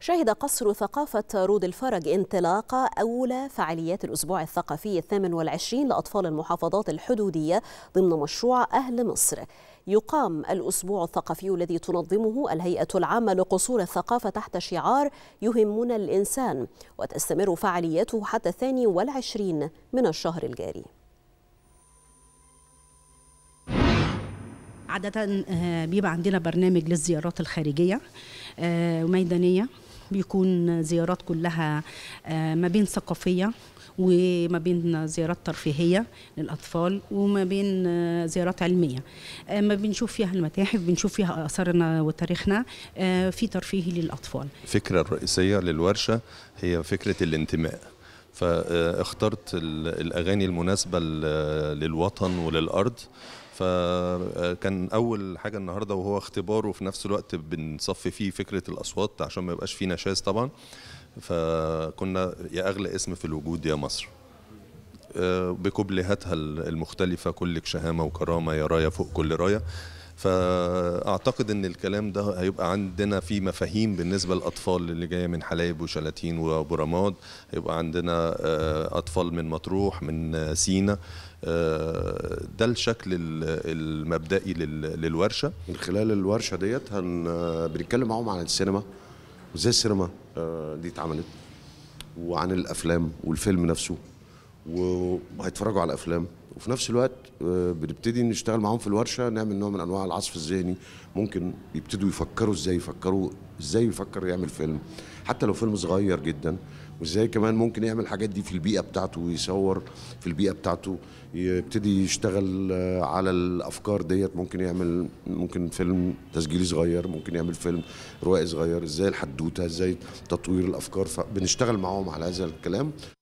شهد قصر ثقافة رود الفرج انطلاق أولى فعاليات الأسبوع الثقافي الثامن والعشرين لأطفال المحافظات الحدودية ضمن مشروع أهل مصر يقام الأسبوع الثقافي الذي تنظمه الهيئة العامة لقصور الثقافة تحت شعار يهمنا الإنسان وتستمر فعالياته حتى الثاني والعشرين من الشهر الجاري عادة آه، بيبقى عندنا برنامج للزيارات الخارجية وميدانية آه، بيكون زيارات كلها آه، ما بين ثقافية وما بين زيارات ترفيهية للأطفال وما بين زيارات علمية ما بنشوف فيها المتاحف بنشوف فيها آثارنا وتاريخنا في ترفيهي للأطفال الفكرة الرئيسية للورشة هي فكرة الانتماء فاخترت الأغاني المناسبة للوطن وللأرض فكان آه، اول حاجه النهارده وهو اختباره وفي نفس الوقت بنصفي فيه فكره الاصوات عشان ما يبقاش فيه نشاز طبعا فكنا يا اغلى اسم في الوجود يا مصر آه، بكوبليهاتها المختلفة كلك شهامة وكرامة يا راية فوق كل راية فاعتقد ان الكلام ده هيبقى عندنا في مفاهيم بالنسبه للاطفال اللي جايه من حلايب وشلاتين وبرماد هيبقى عندنا آه، اطفال من مطروح من آه، سينا آه، ده الشكل المبدئي للورشه من خلال الورشه ديت هن بنتكلم معاهم عن السينما وازاي السينما دي اتعملت وعن الافلام والفيلم نفسه وهيتفرجوا على افلام وفي نفس الوقت آه، بنبتدي نشتغل معاهم في الورشه نعمل نوع من انواع العصف الذهني ممكن يبتدوا يفكروا ازاي يفكروا ازاي يفكر يعمل فيلم حتى لو فيلم صغير جدا وازاي كمان ممكن يعمل الحاجات دي في البيئه بتاعته ويصور في البيئه بتاعته يبتدي يشتغل آه، على الافكار ديت ممكن يعمل ممكن فيلم تسجيلي صغير ممكن يعمل فيلم روائي صغير ازاي الحدوته ازاي تطوير الافكار فبنشتغل معاهم على هذا الكلام